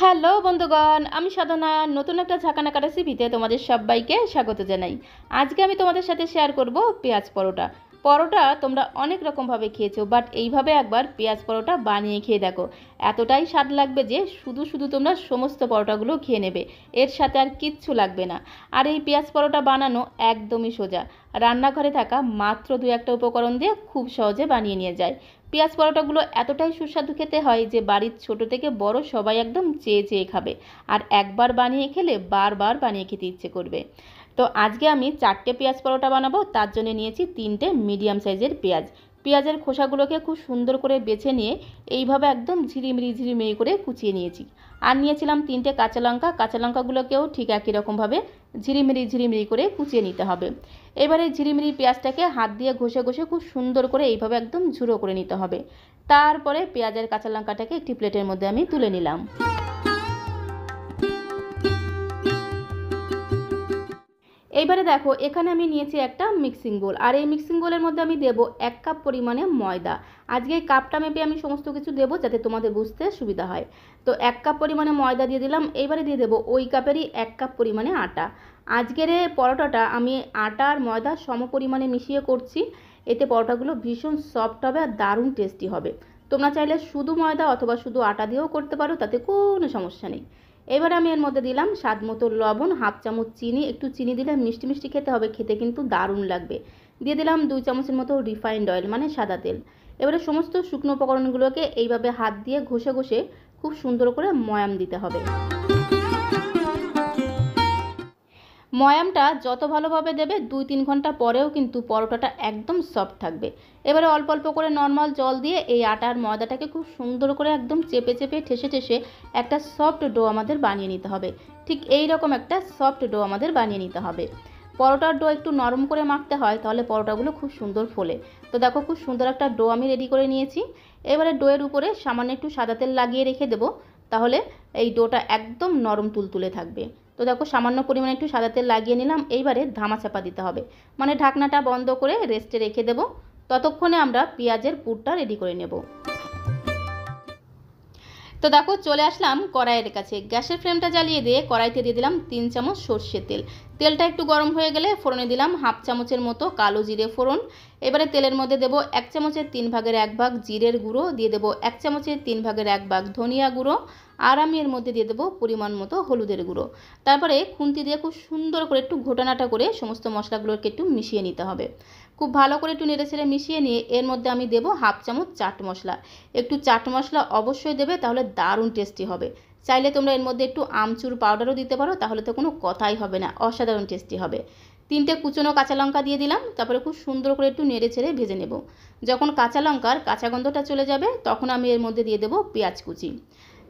hello বন্ধুগণ আমি সাধনা নতুন একটা কাটা রেসিপিতে তোমাদের সবাইকে স্বাগত জানাই আজকে আমি তোমাদের সাথে শেয়ার করব পেঁয়াজ পরোটা পরোটা তোমরা অনেক রকমভাবে খেয়েছো বাট এইভাবে একবার পেঁয়াজ পরোটা বানিয়ে খেয়ে দেখো এতটাই স্বাদ লাগবে যে শুধু শুধু তোমরা সমস্ত পরোটাগুলো খেয়ে নেবে এর সাথে আর কিচ্ছু লাগবে না আর এই পেঁয়াজ পরোটা বানানো একদমই সোজা রান্নাঘরে থাকা মাত্র দু একটা উপকরণ দিয়ে খুব সহজে বানিয়ে নিয়ে যায় পেঁয়াজ পরোটাগুলো এতটাই সুস্বাদু খেতে হয় যে বাড়ির ছোট থেকে বড় সবাই একদম চেয়ে চেয়ে খাবে আর একবার বানিয়ে খেলে বারবার বানিয়ে খেতে ইচ্ছে করবে তো আজকে আমি চারটে পেঁয়াজ পরোটা বানাবো তার জন্য নিয়েছি তিনটে মিডিয়াম সাইজের পেঁয়াজ পেঁয়াজের খোসাগুলোকে খুব সুন্দর করে বেছে নিয়ে এইভাবে একদম ঝিরিমিরি ঝিরিমিরি করে কুচিয়ে নিয়েছি আর নিয়েছিলাম তিনটে কাঁচা লঙ্কা কাঁচা লঙ্কাগুলোকেও ঠিক একই রকমভাবে ঝিরিমিরি ঝিরিমিরি করে কুচিয়ে নিতে হবে এবারে ঝিরিমিরি পেঁয়াজটাকে হাত দিয়ে ঘষে ঘষে খুব সুন্দর করে এইভাবে একদম ঝুড়ো করে নিতে হবে তারপরে পেঁয়াজের কাঁচা লঙ্কাটাকে একটি প্লেটের মধ্যে আমি তুলে নিলাম এইবারে দেখো এখানে আমি নিয়েছি একটা মিক্সিং গোল আর এই মিক্সিং গোলের মধ্যে আমি দেব এক কাপ পরিমাণে ময়দা আজকে এই কাপটা মেপে আমি সমস্ত কিছু দেব যাতে তোমাদের বুঝতে সুবিধা হয় তো এক কাপ পরিমাণে ময়দা দিয়ে দিলাম এইবারে দিয়ে দেব ওই কাপেরই এক কাপ পরিমাণে আটা আজকের পরোটাটা আমি আটা আর ময়দা সমপরিমাণে মিশিয়ে করছি এতে পরোটাগুলো ভীষণ সফট হবে আর দারুণ টেস্টি হবে তোমরা চাইলে শুধু ময়দা অথবা শুধু আটা দিয়েও করতে পারো তাতে কোনো সমস্যা নেই এবার আমি এর মধ্যে দিলাম স্বাদ মতো লবণ হাফ চামচ চিনি একটু চিনি দিলে মিষ্টি মিষ্টি খেতে হবে খেতে কিন্তু দারুণ লাগবে দিয়ে দিলাম দুই চামচের মতো রিফাইন্ড অয়েল মানে সাদা তেল এবারে সমস্ত শুকনো উপকরণগুলোকে এইভাবে হাত দিয়ে ঘষে ঘষে খুব সুন্দর করে ময়াম দিতে হবে ময়ামটা যত ভালোভাবে দেবে দুই তিন ঘন্টা পরেও কিন্তু পরোটাটা একদম সফট থাকবে এবারে অল্প অল্প করে নর্মাল জল দিয়ে এই আটা আর ময়দাটাকে খুব সুন্দর করে একদম চেপে চেপে ঠেসে ঠেসে একটা সফট ডো আমাদের বানিয়ে নিতে হবে ঠিক এই রকম একটা সফট ডো আমাদের বানিয়ে নিতে হবে পরোটার ডো একটু নরম করে মাখতে হয় তাহলে পরোটাগুলো খুব সুন্দর ফোলে তো দেখো খুব সুন্দর একটা ডো আমি রেডি করে নিয়েছি এবারে ডোয়ের উপরে সামান্য একটু সাদা তেল লাগিয়ে রেখে দেবো তাহলে এই ডোটা একদম নরম তুলতুলে থাকবে তো দেখো সামান্য পরিমাণে একটু সাদা তেল লাগিয়ে নিলাম এইবারে ধামা চাপা দিতে হবে মানে ঢাকনাটা বন্ধ করে রেস্টে রেখে দেব ততক্ষণে আমরা পেঁয়াজের পুরটা রেডি করে নেব তো দেখো চলে আসলাম কড়াইয়ের কাছে গ্যাসের ফ্লেমটা জ্বালিয়ে দিয়ে কড়াইতে দিয়ে দিলাম তিন চামচ সর্ষে তেল তেলটা একটু গরম হয়ে গেলে ফোড়নে দিলাম হাফ চামচের মতো কালো জিরে ফোড়ন এবারে তেলের মধ্যে দেব এক চামচের তিন ভাগের এক ভাগ জিরের গুঁড়ো দিয়ে দেব এক চামচের তিন ভাগের এক ভাগ ধনিয়া গুঁড়ো আর আমি এর মধ্যে দিয়ে দেবো পরিমাণ মতো হলুদের গুঁড়ো তারপরে খুন্তি দিয়ে খুব সুন্দর করে একটু ঘোটানাটা করে সমস্ত মশলাগুলোকে একটু মিশিয়ে নিতে হবে খুব ভালো করে একটু নেড়ে ছেড়ে মিশিয়ে নিয়ে এর মধ্যে আমি দেবো হাফ চামচ চাট মশলা একটু চাট মশলা অবশ্যই দেবে তাহলে দারুণ টেস্টি হবে চাইলে তোমরা এর মধ্যে একটু আমচুর পাউডারও দিতে পারো তাহলে তো কোনো কথাই হবে না অসাধারণ টেস্টি হবে তিনটে কুচনো কাঁচা লঙ্কা দিয়ে দিলাম তারপরে খুব সুন্দর করে একটু নেড়ে ছেড়ে ভেজে নেব যখন কাঁচা লঙ্কার কাঁচা গন্ধটা চলে যাবে তখন আমি এর মধ্যে দিয়ে দেবো পেঁয়াজ কুচি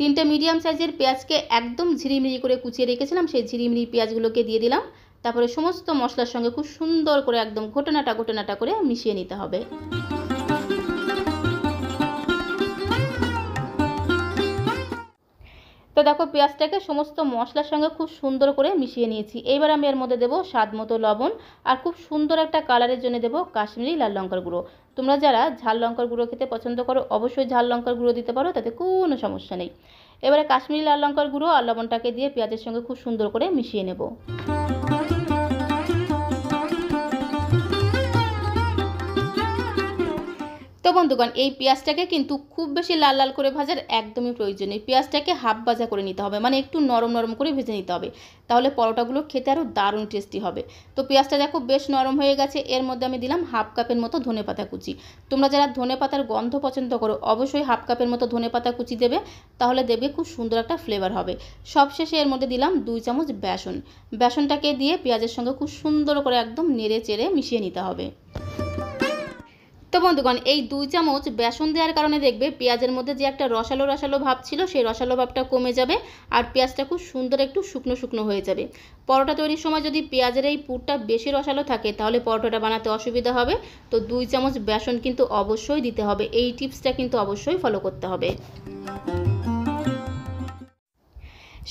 তিনটে মিডিয়াম সাইজের পেঁয়াজকে একদম ঝিরিমিরি করে কুচিয়ে রেখেছিলাম সেই ঝিরিমিরি পেঁয়াজগুলোকে দিয়ে দিলাম তারপরে সমস্ত মশলার সঙ্গে খুব সুন্দর করে একদম ঘটনাটা ঘটনাটা করে মিশিয়ে নিতে হবে তো দেখো পেঁয়াজটাকে সমস্ত মশলার সঙ্গে খুব সুন্দর করে মিশিয়ে নিয়েছি এবার আমি এর মধ্যে দেবো স্বাদ মতো লবণ আর খুব সুন্দর একটা কালারের জন্য দেবো কাশ্মীরি লাল লঙ্কার গুঁড়ো তোমরা যারা ঝাল লঙ্কার গুঁড়ো খেতে পছন্দ করো অবশ্যই ঝাল লঙ্কার গুঁড়ো দিতে পারো তাতে কোনো সমস্যা নেই এবারে কাশ্মীরি লাল লঙ্কার গুঁড়ো আর লবণটাকে দিয়ে পেঁয়াজের সঙ্গে খুব সুন্দর করে মিশিয়ে নেব তো বন্ধুগণ এই পেঁয়াজটাকে কিন্তু খুব বেশি লাল লাল করে ভাজার একদমই প্রয়োজন নেই পেঁয়াজটাকে হাফ ভাজা করে নিতে হবে মানে একটু নরম নরম করে ভেজে নিতে হবে তাহলে পরোটাগুলো খেতে আরও দারুণ টেস্টি হবে তো পেঁয়াজটা দেখো বেশ নরম হয়ে গেছে এর মধ্যে আমি দিলাম হাফ কাপের মতো ধনে পাতা কুচি তোমরা যারা ধনে পাতার গন্ধ পছন্দ করো অবশ্যই হাফ কাপের মতো ধনে পাতা কুচি দেবে তাহলে দেবে খুব সুন্দর একটা ফ্লেভার হবে সবশেষে এর মধ্যে দিলাম দুই চামচ বেসন বেসনটাকে দিয়ে পেঁয়াজের সঙ্গে খুব সুন্দর করে একদম নেড়ে চেড়ে মিশিয়ে নিতে হবে তো বন্ধুগণ এই দুই চামচ বেসন দেওয়ার কারণে দেখবে পেঁয়াজের মধ্যে যে একটা রসালো রসালো ভাব ছিল সেই রসালো ভাবটা কমে যাবে আর পেঁয়াজটা খুব সুন্দর একটু শুকনো শুকনো হয়ে যাবে পরোটা তৈরির সময় যদি পেঁয়াজের এই পুরটা বেশি রসালো থাকে তাহলে পরোটাটা বানাতে অসুবিধা হবে তো দুই চামচ বেসন কিন্তু অবশ্যই দিতে হবে এই টিপসটা কিন্তু অবশ্যই ফলো করতে হবে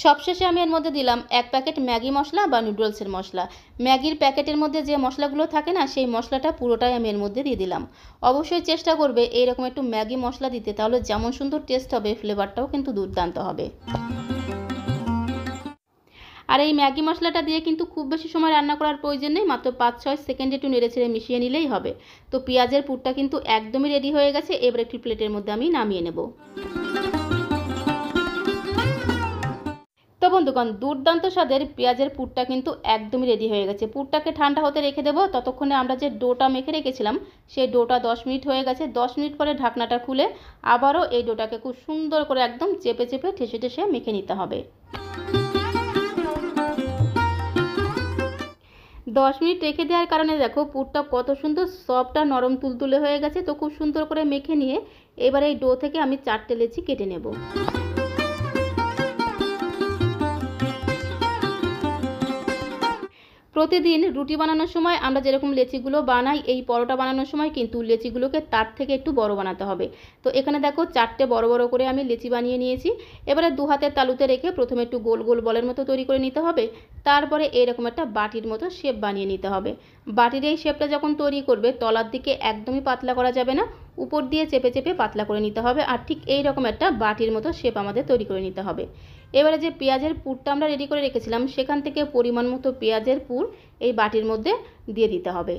সবশেষে আমি এর মধ্যে দিলাম এক প্যাকেট ম্যাগি মশলা বা নুডলসের মশলা ম্যাগির প্যাকেটের মধ্যে যে মশলাগুলো থাকে না সেই মশলাটা পুরোটাই আমি এর মধ্যে দিয়ে দিলাম অবশ্যই চেষ্টা করবে এইরকম একটু ম্যাগি মশলা দিতে তাহলে যেমন সুন্দর টেস্ট হবে ফ্লেভারটাও কিন্তু দুর্দান্ত হবে আর এই ম্যাগি মশলাটা দিয়ে কিন্তু খুব বেশি সময় রান্না করার প্রয়োজন নেই মাত্র পাঁচ ছয় সেকেন্ড একটু নেড়েচেড়ে মিশিয়ে নিলেই হবে তো পেঁয়াজের পুরটা কিন্তু একদমই রেডি হয়ে গেছে এবার একটি প্লেটের মধ্যে আমি নামিয়ে নেব তো বন্ধুগণ দুর্দান্ত স্বাদের পেঁয়াজের পুরটা কিন্তু একদমই রেডি হয়ে গেছে পুরটাকে ঠান্ডা হতে রেখে দেবো ততক্ষণে আমরা যে ডোটা মেখে রেখেছিলাম সেই ডোটা দশ মিনিট হয়ে গেছে দশ মিনিট পরে ঢাকনাটা খুলে আবারও এই ডোটাকে খুব সুন্দর করে একদম চেপে চেপে ঠেসে ঠেসে মেখে নিতে হবে দশ মিনিট রেখে দেওয়ার কারণে দেখো পুরটা কত সুন্দর সবটা নরম তুলতুলে হয়ে গেছে তো খুব সুন্দর করে মেখে নিয়ে এবার এই ডো থেকে আমি চারটে লেচি কেটে নেব প্রতিদিন রুটি বানানোর সময় আমরা যেরকম লেচিগুলো বানাই এই পরোটা বানানোর সময় কিন্তু লেচিগুলোকে তার থেকে একটু বড় বানাতে হবে তো এখানে দেখো চারটে বড় বড় করে আমি লেচি বানিয়ে নিয়েছি এবারে দু হাতের তালুতে রেখে প্রথমে একটু গোল গোল বলের মতো তৈরি করে নিতে হবে তারপরে এরকম একটা বাটির মতো শেপ বানিয়ে নিতে হবে বাটির এই শেপটা যখন তৈরি করবে তলার দিকে একদমই পাতলা করা যাবে না উপর দিয়ে চেপে চেপে পাতলা করে নিতে হবে আর ঠিক এই রকম একটা বাটির মতো শেপ আমাদের তৈরি করে নিতে হবে এবারে যে পেঁয়াজের পুরটা আমরা রেডি করে রেখেছিলাম সেখান থেকে পরিমাণ মতো পেঁয়াজের পুর এই বাটির মধ্যে দিয়ে দিতে হবে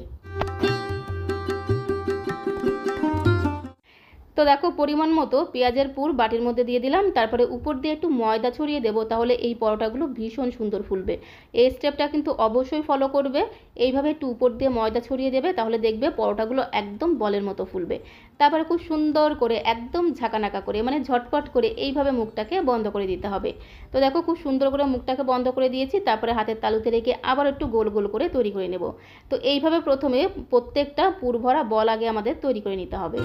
তো দেখো পরিমাণ মতো পেঁয়াজের পুর বাটির মধ্যে দিয়ে দিলাম তারপরে উপর দিয়ে একটু ময়দা ছড়িয়ে দেবো তাহলে এই পরোটাগুলো ভীষণ সুন্দর ফুলবে এই স্টেপটা কিন্তু অবশ্যই ফলো করবে এইভাবে একটু উপর দিয়ে ময়দা ছড়িয়ে দেবে তাহলে দেখবে পরোটাগুলো একদম বলের মতো ফুলবে তারপরে খুব সুন্দর করে একদম ঝাঁকানাকা করে মানে ঝটপট করে এইভাবে মুখটাকে বন্ধ করে দিতে হবে তো দেখো খুব সুন্দর করে মুখটাকে বন্ধ করে দিয়েছি তারপরে হাতের তালুতে রেখে আবার একটু গোল গোল করে তৈরি করে নেব তো এইভাবে প্রথমে প্রত্যেকটা পুর ভরা বল আগে আমাদের তৈরি করে নিতে হবে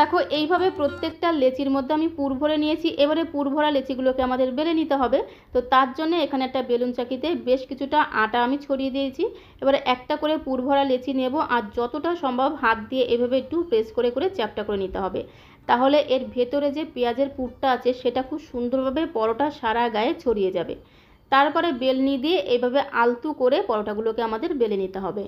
দেখো এইভাবে প্রত্যেকটা লেচির মধ্যে আমি পুর ভরে নিয়েছি এবারে পুর ভরা লেচিগুলোকে আমাদের বেলে নিতে হবে তো তার জন্য এখানে একটা বেলুন চাকিতে বেশ কিছুটা আটা আমি ছড়িয়ে দিয়েছি এবারে একটা করে পুর ভরা লেচি নেব আর যতটা সম্ভব হাত দিয়ে এভাবে একটু প্রেস করে করে চ্যাপটা করে নিতে হবে তাহলে এর ভেতরে যে পেঁয়াজের পুরটা আছে সেটা খুব সুন্দরভাবে পরোটা সারা গায়ে ছড়িয়ে যাবে তারপরে বেলনি দিয়ে এভাবে আলতু করে পরোটাগুলোকে আমাদের বেলে নিতে হবে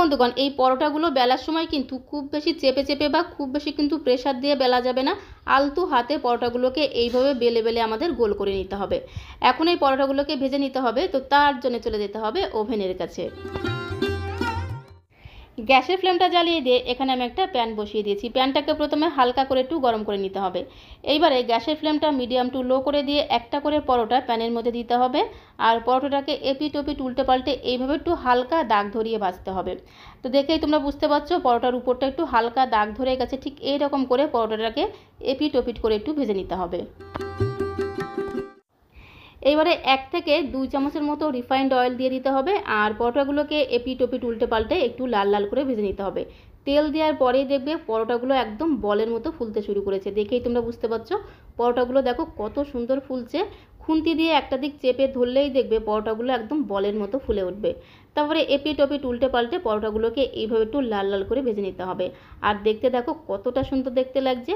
বন্ধুগণ এই পরোটাগুলো বেলার সময় কিন্তু খুব বেশি চেপে চেপে বা খুব বেশি কিন্তু প্রেশার দিয়ে বেলা যাবে না আলতু হাতে পরোটাগুলোকে এইভাবে বেলে বেলে আমাদের গোল করে নিতে হবে এখন এই পরোটাগুলোকে ভেজে নিতে হবে তো তার জন্য চলে যেতে হবে ওভেনের কাছে গ্যাসের ফ্লেমটা জ্বালিয়ে দিয়ে এখানে আমি একটা প্যান বসিয়ে দিয়েছি প্যানটাকে প্রথমে হালকা করে একটু গরম করে নিতে হবে এইবারে গ্যাসের ফ্লেমটা মিডিয়াম টু লো করে দিয়ে একটা করে পরোটা প্যানের মধ্যে দিতে হবে আর পরোটাটাকে এপি টপি উল্টে পাল্টে এইভাবে একটু হালকা দাগ ধরিয়ে ভাজতে হবে তো দেখেই তোমরা বুঝতে পারছো পরোটার উপরটা একটু হালকা দাগ ধরে গেছে ঠিক এইরকম করে পরোটাটাকে এপিট করে একটু ভেজে নিতে হবে এইবারে এক থেকে দুই চামচের মতো রিফাইন্ড অয়েল দিয়ে দিতে হবে আর পরোটাগুলোকে এপি টপি উল্টে পাল্টে একটু লাল লাল করে ভেজে নিতে হবে তেল দেওয়ার পরেই দেখবে পরোটাগুলো একদম বলের মতো ফুলতে শুরু করেছে দেখেই তোমরা বুঝতে পারছো পরোটাগুলো দেখো কত সুন্দর ফুলছে খুন্তি দিয়ে একটা দিক চেপে ধরলেই দেখবে পরোটাগুলো একদম বলের মতো ফুলে উঠবে তারপরে এপি টপি উল্টে পাল্টে পরোটাগুলোকে এইভাবে একটু লাল লাল করে ভেজে নিতে হবে আর দেখতে দেখো কতটা সুন্দর দেখতে লাগছে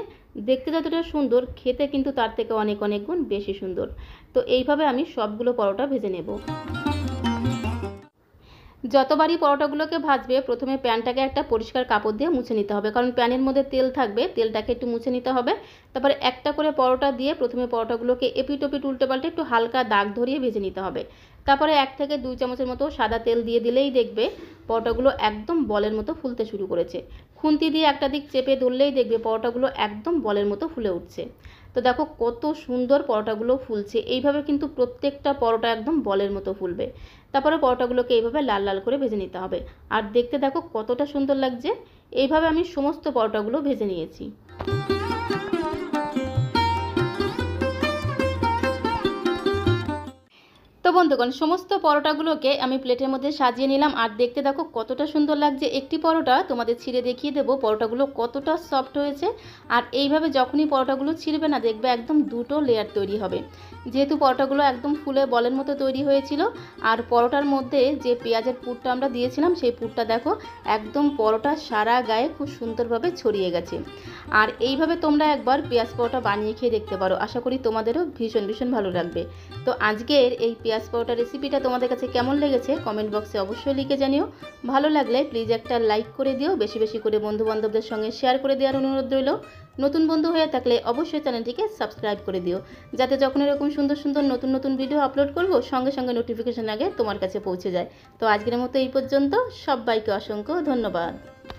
দেখতে যতটা সুন্দর খেতে কিন্তু তার থেকে অনেক অনেক গুণ বেশি সুন্দর তো এইভাবে আমি সবগুলো পরোটা ভেজে নেব যতবারই পরোটাগুলোকে ভাজবে প্রথমে প্যানটাকে একটা পরিষ্কার কাপড় দিয়ে মুছে নিতে হবে কারণ প্যানের মধ্যে তেল থাকবে তেলটাকে একটু মুছে নিতে হবে তারপরে একটা করে পরোটা দিয়ে প্রথমে পরোটাগুলোকে এপিটোপিট উল্টে পাল্টে একটু হালকা দাগ ধরিয়ে ভেজে নিতে হবে তারপরে এক থেকে দুই চামচের মতো সাদা তেল দিয়ে দিলেই দেখবে পরোটাগুলো একদম বলের মতো ফুলতে শুরু করেছে খুন্তি দিয়ে একটা দিক চেপে ধরলেই দেখবে পরোটাগুলো একদম বলের মতো ফুলে উঠছে তো দেখো কত সুন্দর পরোটাগুলো ফুলছে এইভাবে কিন্তু প্রত্যেকটা পরোটা একদম বলের মতো ফুলবে তারপরে পরোটাগুলোকে এইভাবে লাল লাল করে ভেজে নিতে হবে আর দেখতে দেখো কতটা সুন্দর লাগছে এইভাবে আমি সমস্ত পরোটাগুলো ভেজে নিয়েছি বন্ধুগণ সমস্ত পরোটাগুলোকে আমি প্লেটের মধ্যে সাজিয়ে নিলাম আর দেখতে দেখো কতটা সুন্দর লাগছে একটি পরোটা তোমাদের ছিঁড়ে দেখিয়ে দেবো পরোটাগুলো কতটা সফট হয়েছে আর এইভাবে যখনই পরোটাগুলো ছিঁড়বে না দেখবে একদম দুটো লেয়ার তৈরি হবে যেহেতু পরোটাগুলো একদম ফুলে বলের মতো তৈরি হয়েছিল আর পরোটার মধ্যে যে পেঁয়াজের পুরটা আমরা দিয়েছিলাম সেই পুরটা দেখো একদম পরোটা সারা গায়ে খুব সুন্দরভাবে ছড়িয়ে গেছে আর এইভাবে তোমরা একবার পেঁয়াজ পরোটা বানিয়ে খেয়ে দেখতে পারো আশা করি তোমাদেরও ভীষণ ভীষণ ভালো লাগবে তো আজকের এই পেঁয়াজ পেঁয়াজ পাউডার রেসিপিটা তোমাদের কাছে কেমন লেগেছে কমেন্ট বক্সে অবশ্যই লিখে জানিও ভালো লাগলে প্লিজ একটা লাইক করে দিও বেশি বেশি করে বন্ধুবান্ধবদের সঙ্গে শেয়ার করে দেওয়ার অনুরোধ রইল নতুন বন্ধু হয়ে থাকলে অবশ্যই চ্যানেলটিকে সাবস্ক্রাইব করে দিও যাতে যখন এরকম সুন্দর সুন্দর নতুন নতুন ভিডিও আপলোড করব সঙ্গে সঙ্গে নোটিফিকেশন আগে তোমার কাছে পৌঁছে যায় তো আজকের মতো এই পর্যন্ত সবাইকে অসংখ্য ধন্যবাদ